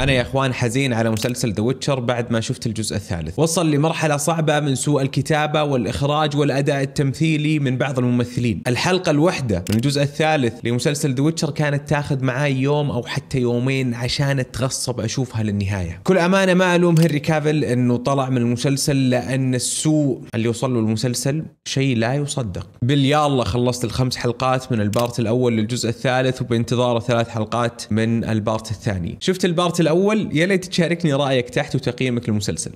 أنا يا إخوان حزين على مسلسل ذا ويتشر بعد ما شفت الجزء الثالث، وصل لمرحلة صعبة من سوء الكتابة والإخراج والأداء التمثيلي من بعض الممثلين، الحلقة الواحدة من الجزء الثالث لمسلسل ذا ويتشر كانت تاخذ معاي يوم أو حتى يومين عشان أتغصب أشوفها للنهاية، كل أمانة ما ألوم هنري كافل إنه طلع من المسلسل لأن السوء اللي وصل له المسلسل شيء لا يصدق، باليا الله خلصت الخمس حلقات من البارت الأول للجزء الثالث وبانتظار ثلاث حلقات من البارت الثاني، شفت البارت الاول يا ليت تشاركني رايك تحت وتقييمك للمسلسل